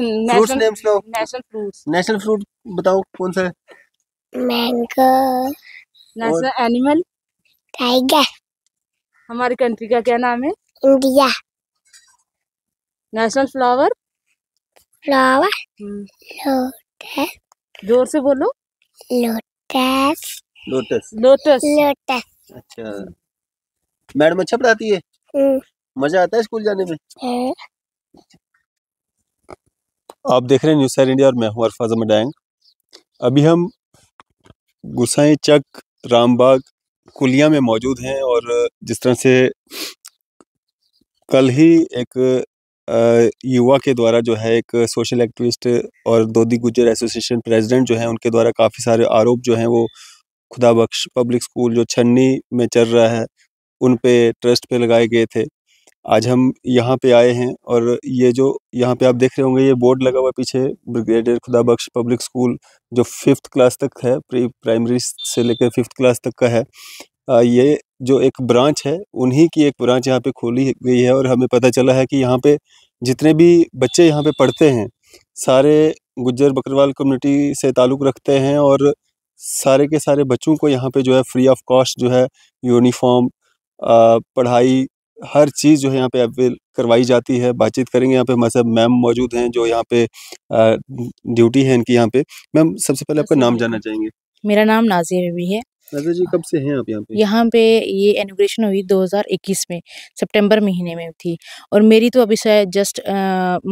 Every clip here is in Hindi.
नेशनल फ्रूट बताओ कौन सा मैंगो नेशनल एनिमल टाइगर हमारी कंट्री का क्या नाम है India national flower flower lotus जोर से बोलो लोटस लोटस लोटस लोटस अच्छा मैडम अच्छा पढ़ाती है हम्म। मजा आता है स्कूल जाने में हाँ। आप देख रहे हैं न्यूज इंडिया और मैं हूं अरफाज अहमद डैंग अभी हम गुसाई चक रामबाग कुलिया में मौजूद हैं और जिस तरह से कल ही एक युवा के द्वारा जो है एक सोशल एक्टिविस्ट और दोदी गुजर एसोसिएशन प्रेसिडेंट जो है उनके द्वारा काफ़ी सारे आरोप जो हैं वो खुदा बख्श पब्लिक स्कूल जो छन्नी में चल रहा है उन पे ट्रस्ट पे लगाए गए थे आज हम यहाँ पे आए हैं और ये जो यहाँ पे आप देख रहे होंगे ये बोर्ड लगा हुआ पीछे brigadier Khuda Bakhsh public school जो फिफ्थ क्लास तक है प्री प्राइमरी से लेकर फिफ्थ क्लास तक का है आ, ये जो एक ब्रांच है उन्हीं की एक ब्रांच यहाँ पे खोली गई है और हमें पता चला है कि यहाँ पे जितने भी बच्चे यहाँ पे पढ़ते हैं सारे गुज्जर बकरवाल कम्युनिटी से ताल्लुक़ रखते हैं और सारे के सारे बच्चों को यहाँ पे जो है फ्री ऑफ कॉस्ट जो है यूनिफॉर्म पढ़ाई हर चीज़ जो है यहाँ पे अवेल करवाई जाती है बातचीत करेंगे यहाँ पे हमारे साथ मैम मौजूद हैं जो यहाँ पे ड्यूटी है इनकी यहाँ पे मैम सबसे पहले आपका नाम जानना चाहेंगे मेरा नाम नाजिर बीबी है नाजिर जी कब से हैं आप यहाँ पे यहाँ पे ये इनोग्रेशन हुई 2021 में सितंबर महीने में थी और मेरी तो अभी शायद जस्ट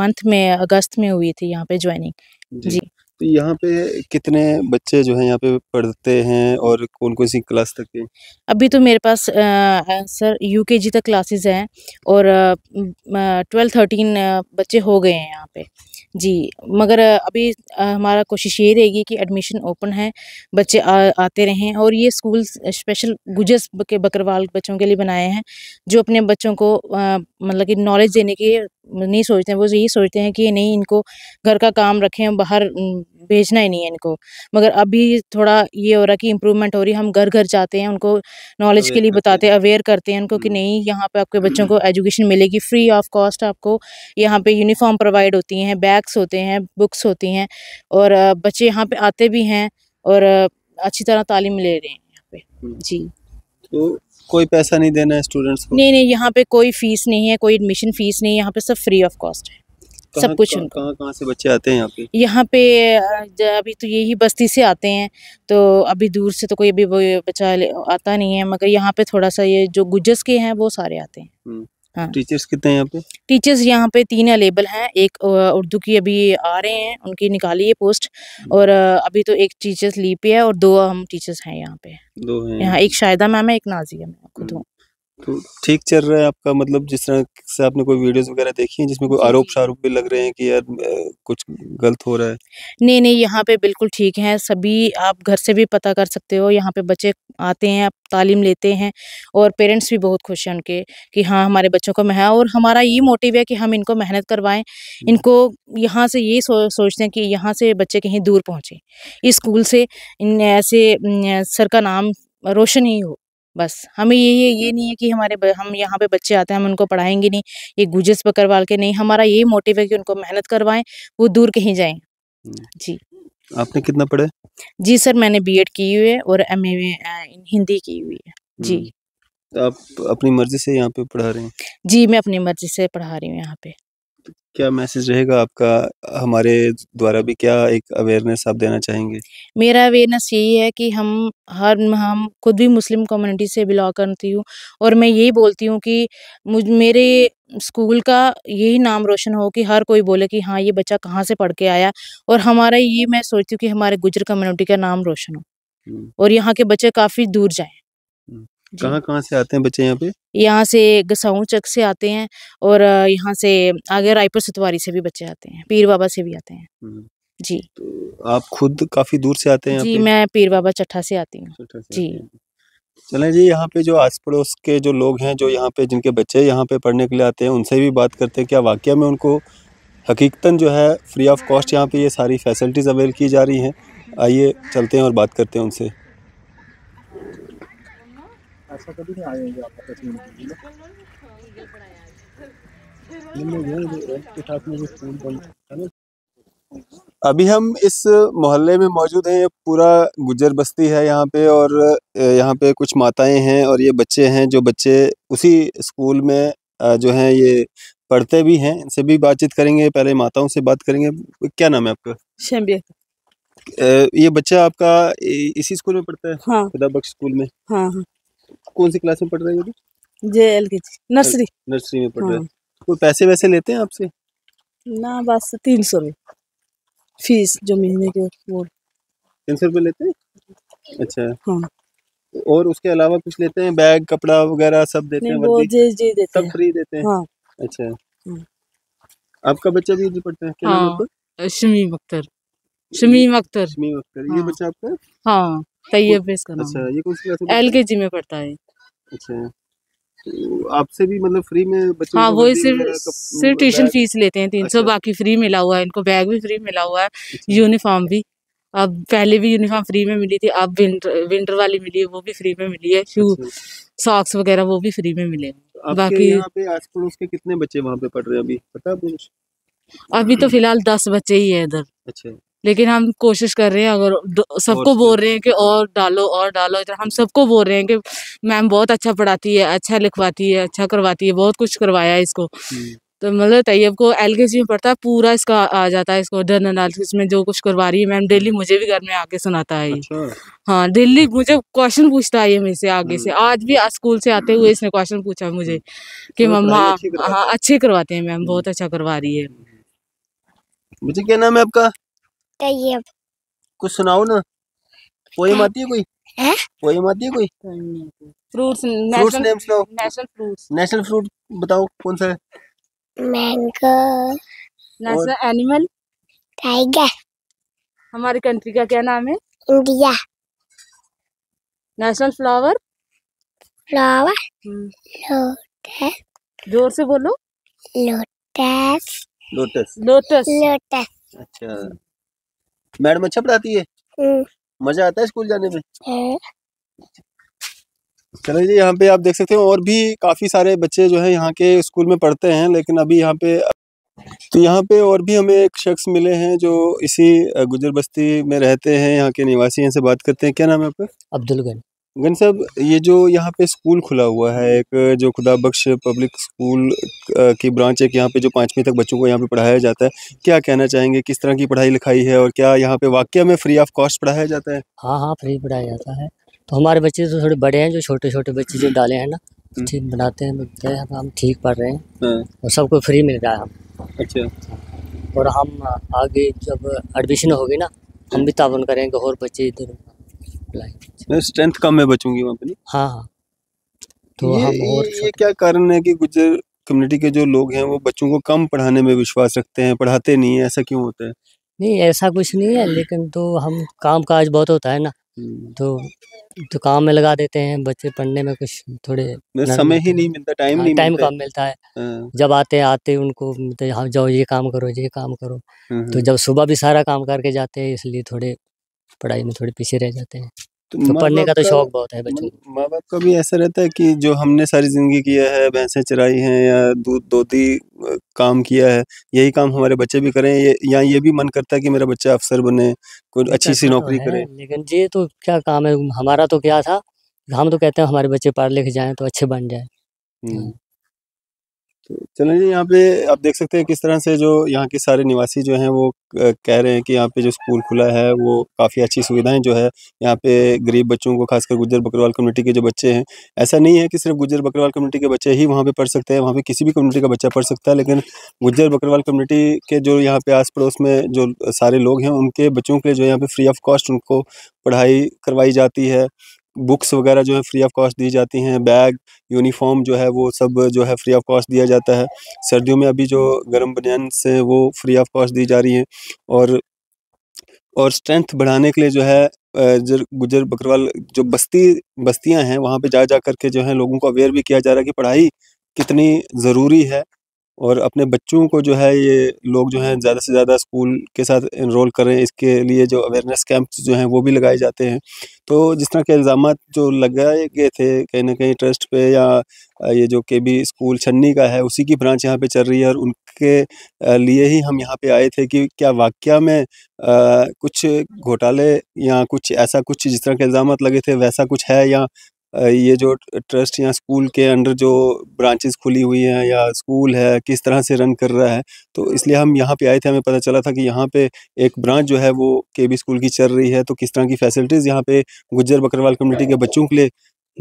मंथ में अगस्त में हुई थी यहाँ पे ज्वाइनिंग जी, जी तो यहाँ पे कितने बच्चे जो है यहाँ पे पढ़ते हैं और कौन कौन सी क्लास तक के अभी तो मेरे पास आ, सर यूकेजी तक क्लासेस हैं और ट्वेल्व थर्टीन बच्चे हो गए हैं यहाँ पे जी मगर अभी हमारा कोशिश ये रहेगी कि एडमिशन ओपन है बच्चे आ, आते रहें और ये स्कूल स्पेशल गुजस के बकरवाल बच्चों के लिए बनाए हैं जो अपने बच्चों को मतलब कि नॉलेज देने के नहीं सोचते हैं वो यही सोचते हैं कि नहीं इनको घर का काम रखें बाहर भेजना ही नहीं है इनको मगर अभी थोड़ा ये हो रहा है कि इम्प्रूवमेंट हो रही है हम घर घर जाते हैं उनको नॉलेज के लिए बताते हैं अवेयर करते हैं उनको कि हम्म। नहीं यहाँ पे आपके बच्चों को एजुकेशन मिलेगी फ्री ऑफ कॉस्ट आपको यहाँ पे यूनिफॉर्म प्रोवाइड होती हैं बैग्स होते हैं बुक्स होती हैं और बच्चे यहाँ पे आते भी हैं और अच्छी तरह तालीम ले रहे हैं यहाँ पे हम्म। जी तो कोई पैसा नहीं देना है स्टूडेंट्स को नहीं नहीं यहाँ पे कोई फीस नहीं है कोई एडमिशन फीस नहीं है यहाँ पे सब फ्री ऑफ कॉस्ट है सब कुछ कहाँ कहाँ से बच्चे आते हैं यहाँ पे यहाँ पे अभी तो यही बस्ती से आते हैं तो अभी दूर से तो कोई अभी बच्चा आता नहीं है मगर यहाँ पे थोड़ा सा ये जो गुजस के हैं वो सारे आते हैं हम्म। हाँ। टीचर्स कितने यहाँ पे टीचर्स यहाँ पे तीन अवेलेबल हैं एक उर्दू की अभी आ रहे हैं उनकी निकाली है पोस्ट और अभी तो एक टीचर्स ली पे है और दो हम टीचर्स हैं यहाँ पे दो हैं यहाँ एक शायदा मैम है एक नाजिया मैम खुद हम्म। हूँ तो ठीक चल रहा है आपका मतलब जिस तरह से आपने कोई वीडियोस वगैरह देखी हैं जिसमें कोई आरोप शारोप भी लग रहे हैं कि यार कुछ गलत हो रहा है नहीं नहीं यहाँ पे बिल्कुल ठीक है सभी आप घर से भी पता कर सकते हो यहाँ पे बच्चे आते हैं आप तालीम लेते हैं और पेरेंट्स भी बहुत खुश हैं उनके कि हाँ हमारे बच्चों को मह और हमारा ये मोटिव है कि हम इनको मेहनत करवाएं इनको यहाँ से ये सो, सोचते हैं कि यहाँ से बच्चे कहीं दूर पहुँचें इस स्कूल से इन ऐसे सर का नाम रोशन ही हो बस हमें ये ये ये नहीं है कि हमारे हम यहाँ पे बच्चे आते हैं हम उनको पढ़ाएंगे नहीं ये गुजस करवा के नहीं हमारा यही मोटिव है कि उनको मेहनत करवाएं वो दूर कहीं जाएं जी आपने कितना पढ़ा जी सर मैंने बीएड की हुई है और एमए हिंदी की हुई है जी आप अपनी मर्जी से यहाँ पे पढ़ा रहे हैं जी मैं अपनी मर्जी से पढ़ा रही हूँ यहाँ पे क्या मैसेज रहेगा आपका हमारे द्वारा भी क्या एक अवेयरनेस आप देना चाहेंगे मेरा अवेयरनेस यही है कि हम हर हम खुद भी मुस्लिम कम्युनिटी से बिलोंग करती हूँ और मैं यही बोलती हूँ कि मुझ मेरे स्कूल का यही नाम रोशन हो कि हर कोई बोले कि हाँ ये बच्चा कहाँ से पढ़ के आया और हमारा ये मैं सोचती हूँ कि हमारे गुजर कम्युनिटी का नाम रोशन हो हम्म। और यहाँ के बच्चे काफ़ी दूर जाएँ हम्म। कहाँ कहाँ से आते हैं बच्चे यहाँ पे यहाँ से गसाऊ चक से आते हैं और यहाँ से आगे रायपुर सतवारी से भी बच्चे आते हैं पीर बाबा से भी आते हैं जी तो आप खुद काफी दूर से आते हैं जी मैं पीर बाबा चट्ठा से आती हूँ जी चले जी यहाँ पे जो आस पड़ोस के जो लोग हैं जो यहाँ पे जिनके बच्चे यहाँ पे पढ़ने के लिए आते हैं उनसे भी बात करते हैं क्या वाक्य में उनको हकीकतन जो है फ्री ऑफ कॉस्ट यहाँ पे ये सारी फैसिलिटीज़ अवेल की जा रही हैं आइए चलते हैं और बात करते हैं उनसे ऐसा कभी नहीं आए होंगे आप तस्वीर के लिए अभी हम इस मोहल्ले में मौजूद हैं ये पूरा गुजर बस्ती है यहाँ पे और यहाँ पे कुछ माताएं हैं और ये बच्चे हैं जो बच्चे उसी स्कूल में जो हैं ये पढ़ते भी हैं इनसे भी बातचीत करेंगे पहले माताओं से बात करेंगे क्या नाम है आपका शेम्बिया ये बच्चा आपका इसी स्कूल में पढ़ता है हाँ। स्कूल में हाँ, हाँ। कौन सी क्लास में पढ़ रहे हो जे एल के जी नर्सरी नर्सरी में पढ़ रहे हो हाँ। कोई पैसे वैसे लेते हैं आपसे ना बस तीन सौ रुपये फीस जो महीने के वो तीन सौ रुपये लेते हैं अच्छा हाँ और उसके अलावा कुछ लेते हैं बैग कपड़ा वगैरह सब देते हैं वो जे जे देते सब फ्री देते हैं हाँ। अच्छा हाँ। आपका बच्चा भी पढ़ता है क्या हाँ। शमीम अख्तर शमीम अख्तर शमीम अख्तर ये हाँ। बच्चा आपका हाँ तैयब एल के जी में पढ़ता है अच्छा, तो आपसे भी मतलब फ्री में बच्चों हाँ वो सिर्फ सिर्फ ट्यूशन फीस लेते हैं तीन सौ अच्छा। बाकी फ्री मिला हुआ है इनको बैग भी फ्री मिला हुआ है अच्छा। यूनिफॉर्म भी अब पहले भी यूनिफॉर्म फ्री में मिली थी अब विंटर विंटर वाली मिली है वो भी फ्री में मिली है शू सॉक्स वगैरह वो भी फ्री में मिले तो बाकी पे आस पड़ोस के कितने बच्चे वहाँ पे पढ़ रहे हैं अभी पता अभी तो फिलहाल दस बच्चे ही है इधर अच्छा लेकिन हम कोशिश कर रहे हैं अगर सबको बोल रहे हैं कि और डालो और डालो इधर हम सबको बोल रहे हैं कि मैम बहुत अच्छा पढ़ाती है अच्छा लिखवाती है अच्छा करवाती है बहुत कुछ करवाया है इसको तो मतलब तैयब को एल के में पढ़ता है पूरा इसका आ जाता है इसको डन एनालिसिस में जो कुछ करवा रही है मैम डेली हम्म। मुझे भी घर में आके सुनाता है अच्छा। हाँ डेली मुझे क्वेश्चन पूछता है ये मेरे से आगे से हम्म। आज भी स्कूल से आते हुए इसने क्वेश्चन पूछा मुझे कि तो मम्मा हाँ अच्छे करवाते हैं मैम बहुत हम्म। अच्छा करवा रही है मुझे क्या नाम है आपका तैयब तो कुछ सुनाओ ना पोएम आती है कोई हैं पोएम आती है कोई फ्रूट्स फ्रूट्स नेम सुनाओ नेशनल फ्रूट्स नेशनल फ्रूट बताओ कौन सा है मैंगो नेशनल एनिमल टाइगर हमारी कंट्री का क्या नाम है India national flower flower hmm. जोर से बोलो लोटस लोटस लोटस लोटस अच्छा मैडम अच्छा पढ़ाती है हम्म। मजा आता है स्कूल जाने में हाँ। चलो जी यहाँ पे आप देख सकते हो और भी काफी सारे बच्चे जो है यहाँ के स्कूल में पढ़ते हैं लेकिन अभी यहाँ पे तो यहाँ पे और भी हमें एक शख्स मिले हैं जो इसी गुजर बस्ती में रहते हैं यहाँ के निवासी हैं से बात करते हैं क्या नाम है आपका अब्दुल गनी गन साहब ये जो यहाँ पे स्कूल खुला हुआ है एक जो खुदा बख्श पब्लिक स्कूल की ब्रांच एक यहाँ पे जो पाँचवीं तक बच्चों को यहाँ पे पढ़ाया जाता है क्या कहना चाहेंगे किस तरह की पढ़ाई लिखाई है और क्या यहाँ पे वाक्य में फ्री ऑफ कॉस्ट पढ़ाया जाता है हाँ हाँ फ्री पढ़ाया जाता है तो हमारे बच्चे तो थोड़े बड़े हैं जो छोटे छोटे बच्चे जो डाले हैं ना तो हम्म। ठीक बनाते हैं तो हम ठीक पढ़ रहे हैं हाँ। और सबको फ्री मिल रहा है हम अच्छा और हम आगे जब एडमिशन होगी ना हम भी ताउन करेंगे और बच्चे इधर अप्लाई स्ट्रेंथ तो कम है बचूंगी वहाँ पे हाँ हाँ तो ये, हम और ये क्या कारण है कि गुजर कम्युनिटी के जो लोग हैं वो बच्चों को कम पढ़ाने में विश्वास रखते हैं पढ़ाते नहीं है ऐसा क्यों होता है नहीं ऐसा कुछ नहीं है लेकिन तो हम काम काज बहुत होता है ना हम्म। तो तो काम में लगा देते हैं बच्चे पढ़ने में कुछ थोड़े मतलब समय ही नहीं मिलता टाइम हाँ, नहीं टाइम कम मिलता है हाँ। जब आते आते उनको मतलब, हाँ जाओ ये काम करो ये काम करो हम्म, तो हम्म। जब सुबह भी सारा काम करके जाते हैं इसलिए थोड़े पढ़ाई में थोड़े पीछे रह जाते हैं तो, तो पढ़ने का तो शौक बहुत है बच्चों माँ बाप का भी ऐसा रहता है कि जो हमने सारी जिंदगी किया है भैंसें चराई हैं या दूध दोधी काम किया है यही काम हमारे बच्चे भी करें या ये भी मन करता है कि मेरा बच्चा अफसर बने कोई अच्छी सी तो नौकरी करे लेकिन ये तो क्या काम है हमारा तो क्या था हम तो कहते हैं हमारे बच्चे पढ़ लिख जाए तो अच्छे बन जाए हम्म। हाँ। तो जी यहाँ पे आप देख सकते हैं किस तरह से जो यहाँ के सारे निवासी जो हैं वो कह रहे हैं कि यहाँ पे जो स्कूल खुला है वो काफ़ी अच्छी सुविधाएं जो है यहाँ पे गरीब बच्चों को खासकर गुजर बकरवाल कम्युनिटी के जो बच्चे हैं ऐसा नहीं है कि सिर्फ गुजर बकरवाल कम्युनिटी के बच्चे ही वहाँ पर पढ़ सकते हैं वहाँ पर किसी भी कम्युनिटी का बच्चा पढ़ सकता है लेकिन गुजर बकरवाल कम्युनिटी के जो यहाँ पे आस पड़ोस में जो सारे लोग हैं उनके बच्चों के लिए जो यहाँ पे फ्री ऑफ कॉस्ट उनको पढ़ाई करवाई जाती है बुक्स वगैरह जो है फ्री ऑफ कॉस्ट दी जाती हैं बैग यूनिफॉर्म जो है वो सब जो है फ्री ऑफ कॉस्ट दिया जाता है सर्दियों में अभी जो गर्म बनियान हैं वो फ्री ऑफ कॉस्ट दी जा रही हैं और और स्ट्रेंथ बढ़ाने के लिए जो है जर गुजर बकरवाल जो बस्ती बस्तियां हैं वहाँ पे जा जा करके जो है लोगों को अवेयर भी किया जा रहा है कि पढ़ाई कितनी ज़रूरी है और अपने बच्चों को जो है ये लोग जो हैं ज़्यादा से ज़्यादा स्कूल के साथ इनरोल करें इसके लिए जो अवेयरनेस कैंप जो हैं वो भी लगाए जाते हैं तो जिस तरह के इल्ज़ाम जो लगाए गए थे कहीं ना कहीं ट्रस्ट पे या ये जो के बी स्कूल छन्नी का है उसी की ब्रांच यहाँ पे चल रही है और उनके लिए ही हम यहाँ पे आए थे कि क्या वाक्य में आ, कुछ घोटाले या कुछ ऐसा कुछ जिस तरह के इल्ज़ाम लगे थे वैसा कुछ है या ये जो ट्रस्ट या स्कूल के अंडर जो ब्रांचेस खुली हुई हैं या स्कूल है किस तरह से रन कर रहा है तो इसलिए हम यहाँ पे आए थे हमें पता चला था कि यहाँ पे एक ब्रांच जो है वो के बी स्कूल की चल रही है तो किस तरह की फैसिलिटीज़ यहाँ पे गुज्जर बकरवाल कम्युनिटी के बच्चों के लिए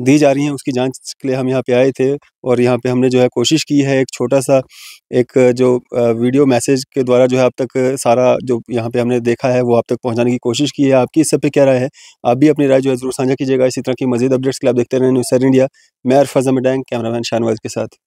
दी जा रही हैं उसकी जांच के लिए हम यहाँ पे आए थे और यहाँ पे हमने जो है कोशिश की है एक छोटा सा एक जो वीडियो मैसेज के द्वारा जो है आप तक सारा जो यहाँ पे हमने देखा है वो आप तक पहुँचाने की कोशिश की है आपकी इस सब पे क्या राय है आप भी अपनी राय जो है जरूर साझा कीजिएगा इसी तरह की मजीद अपडेट्स के लिए आप देखते रहें न्यूज़ सर इंडिया मैं अरफाजा कैमरा मैन शाहनवाज के साथ